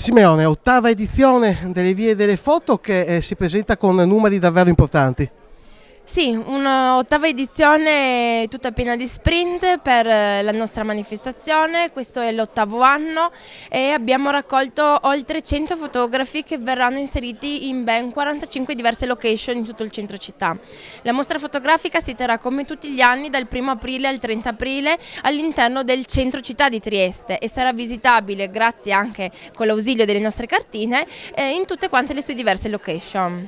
Simeone, ottava edizione delle vie delle foto che eh, si presenta con numeri davvero importanti. Sì, un'ottava edizione tutta piena di sprint per eh, la nostra manifestazione, questo è l'ottavo anno e abbiamo raccolto oltre 100 fotografi che verranno inseriti in ben 45 diverse location in tutto il centro città. La mostra fotografica si terrà come tutti gli anni dal 1 aprile al 30 aprile all'interno del centro città di Trieste e sarà visitabile grazie anche con l'ausilio delle nostre cartine eh, in tutte quante le sue diverse location.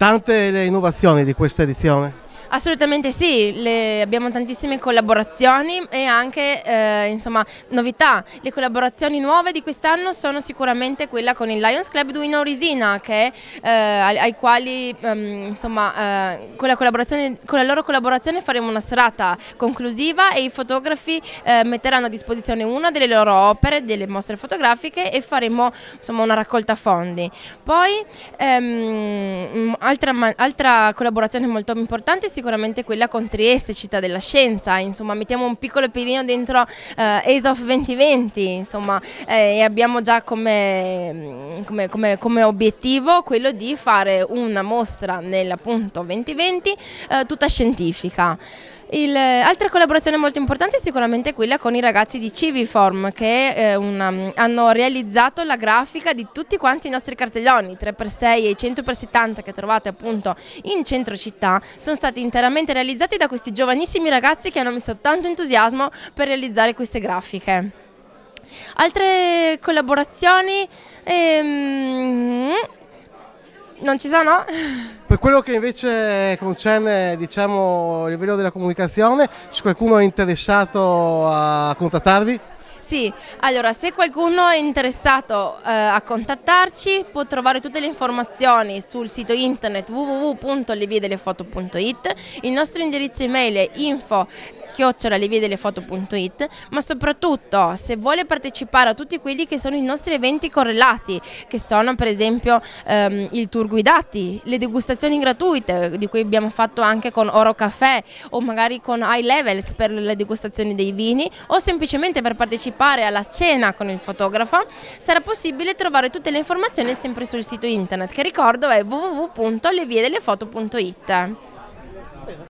Tante le innovazioni di questa edizione. Assolutamente sì, Le, abbiamo tantissime collaborazioni e anche eh, insomma, novità. Le collaborazioni nuove di quest'anno sono sicuramente quella con il Lions Club Duino Urisina, che, eh, ai quali ehm, insomma, eh, con, la con, la loro collaborazione faremo una serata conclusiva e i fotografi eh, metteranno a disposizione una delle loro opere, delle mostre fotografiche e faremo insomma, una raccolta fondi. Poi ehm, altra, altra collaborazione molto importante sicuramente sicuramente quella con Trieste, città della scienza, insomma mettiamo un piccolo piedino dentro eh, Ace of 2020, insomma, eh, e abbiamo già come, mm, come, come, come, obiettivo quello di fare una mostra nell'appunto 2020 eh, tutta scientifica. Il, eh, altra collaborazione molto importante è sicuramente quella con i ragazzi di Civiform che eh, una, um, hanno realizzato la grafica di tutti quanti i nostri cartelloni 3x6 e i 100x70 che trovate appunto in centro città sono stati interamente realizzati da questi giovanissimi ragazzi che hanno messo tanto entusiasmo per realizzare queste grafiche. Altre collaborazioni... Ehm non ci sono. Per quello che invece concerne diciamo, il livello della comunicazione, se qualcuno è interessato a contattarvi? Sì, allora se qualcuno è interessato eh, a contattarci può trovare tutte le informazioni sul sito internet www.leviedefoto.it, il nostro indirizzo email è info chiocciolaleviedelefoto.it, ma soprattutto se vuole partecipare a tutti quelli che sono i nostri eventi correlati, che sono per esempio ehm, il tour guidati, le degustazioni gratuite, di cui abbiamo fatto anche con Oro Caffè o magari con High Levels per la degustazione dei vini o semplicemente per partecipare alla cena con il fotografo, sarà possibile trovare tutte le informazioni sempre sul sito internet che ricordo è www.leviedelefoto.it.